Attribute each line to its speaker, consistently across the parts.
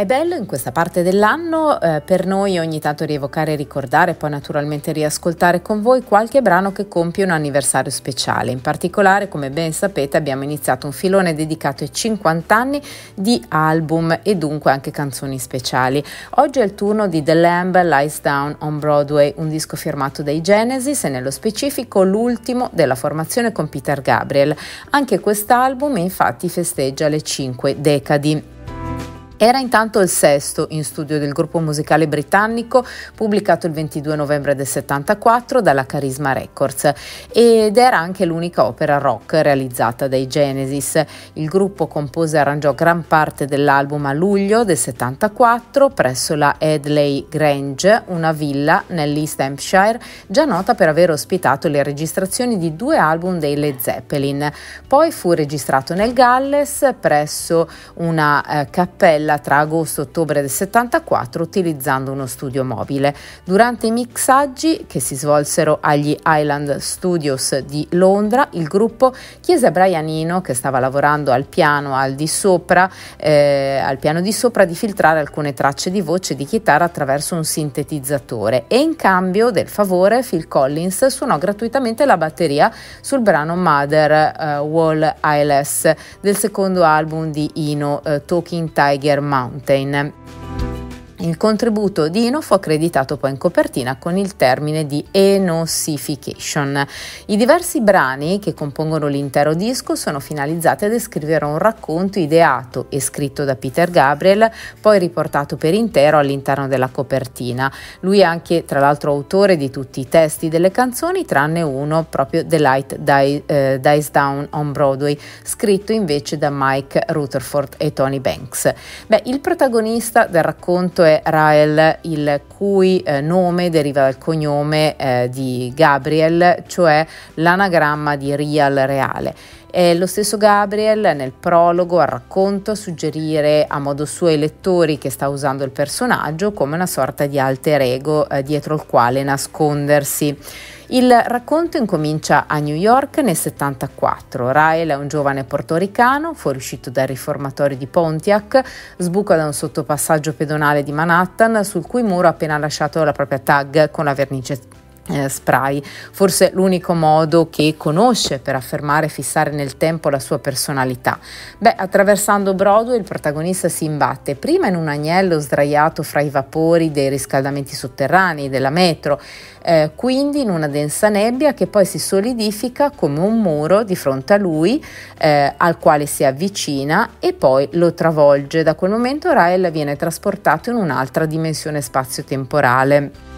Speaker 1: È bello in questa parte dell'anno eh, per noi ogni tanto rievocare e ricordare, poi naturalmente riascoltare con voi qualche brano che compie un anniversario speciale. In particolare, come ben sapete, abbiamo iniziato un filone dedicato ai 50 anni di album e dunque anche canzoni speciali. Oggi è il turno di The Lamb Lies Down on Broadway, un disco firmato dai Genesis e nello specifico l'ultimo della formazione con Peter Gabriel. Anche quest'album infatti festeggia le 5 decadi. Era intanto il sesto in studio del gruppo musicale britannico, pubblicato il 22 novembre del 74 dalla Carisma Records, ed era anche l'unica opera rock realizzata dai Genesis. Il gruppo compose e arrangiò gran parte dell'album a luglio del 74 presso la Edley Grange, una villa nell'East Hampshire, già nota per aver ospitato le registrazioni di due album dei Led Zeppelin. Poi fu registrato nel Galles presso una eh, cappella Biella tra agosto e ottobre del 74 utilizzando uno studio mobile. Durante i mixaggi che si svolsero agli Island Studios di Londra, il gruppo chiese a Brian Brianino, che stava lavorando al piano al di sopra, eh, al piano di sopra, di filtrare alcune tracce di voce e di chitarra attraverso un sintetizzatore e in cambio del favore Phil Collins suonò gratuitamente la batteria sul brano Mother uh, Wall Eyeless del secondo album di Ino, uh, eh, Talking Tiger mountain. Il contributo di Eno fu accreditato poi in copertina con il termine di Enosification. I diversi brani che compongono l'intero disco sono finalizzati a descrivere un racconto ideato e scritto da Peter Gabriel, poi riportato per intero all'interno della copertina. Lui è anche tra l'altro autore di tutti i testi delle canzoni, tranne uno proprio The Light Dies, eh, Dies Down on Broadway, scritto invece da Mike Rutherford e Tony Banks. Beh, il protagonista del racconto è Rael, il cui eh, nome deriva dal cognome eh, di Gabriel, cioè l'anagramma di Rial Reale. È eh, lo stesso Gabriel nel prologo al racconto a suggerire a modo suo ai lettori che sta usando il personaggio come una sorta di alter ego eh, dietro il quale nascondersi. Il racconto incomincia a New York nel 74. Rael è un giovane portoricano fuoriuscito dai riformatori di Pontiac, sbuca da un sottopassaggio pedonale di Manhattan sul cui muro ha appena lasciato la propria tag con la vernice eh, spray. Forse l'unico modo che conosce per affermare e fissare nel tempo la sua personalità. Beh, attraversando Broadway il protagonista si imbatte prima in un agnello sdraiato fra i vapori dei riscaldamenti sotterranei della metro, eh, quindi in una densa nebbia che poi si solidifica come un muro di fronte a lui eh, al quale si avvicina e poi lo travolge. Da quel momento Rael viene trasportato in un'altra dimensione spazio-temporale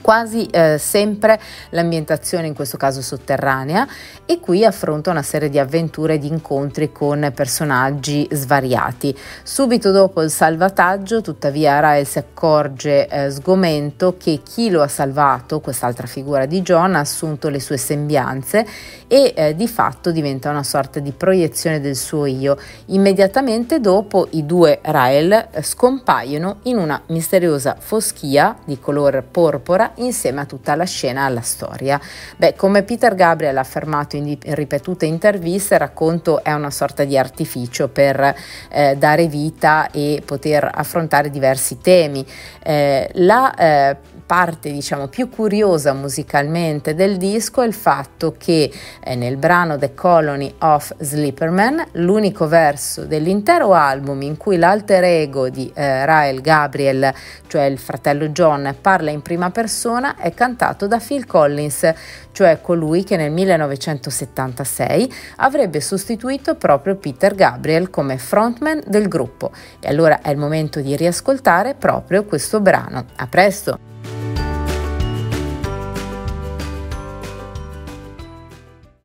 Speaker 1: quasi eh, sempre l'ambientazione in questo caso sotterranea e qui affronta una serie di avventure e di incontri con personaggi svariati. Subito dopo il salvataggio tuttavia Rael si accorge eh, sgomento che chi lo ha salvato, quest'altra figura di John, ha assunto le sue sembianze e eh, di fatto diventa una sorta di proiezione del suo io. Immediatamente dopo i due Rael eh, scompaiono in una misteriosa foschia di color porpora insieme a tutta la scena alla storia. Beh, come Peter Gabriel ha affermato in ripetute interviste, il racconto è una sorta di artificio per eh, dare vita e poter affrontare diversi temi. Eh, la, eh, parte diciamo più curiosa musicalmente del disco è il fatto che eh, nel brano The Colony of Slipperman l'unico verso dell'intero album in cui l'alter ego di eh, Rael Gabriel, cioè il fratello John, parla in prima persona è cantato da Phil Collins, cioè colui che nel 1976 avrebbe sostituito proprio Peter Gabriel come frontman del gruppo. E allora è il momento di riascoltare proprio questo brano. A presto!